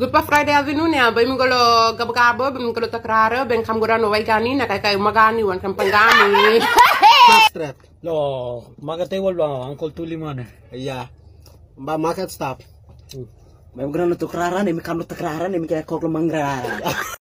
Good Friday Friday afternoon ba bay minggo mm. lo gabagabo, bay minggo lo takraro, bay kam no way gani, nakakay magani, wan kam panggani. Strap. Lo, magate wal ba, angkol tuli man. Iya. Ba market stop. May gurano takraro, may kam takraro, may kayak koklo mangrara.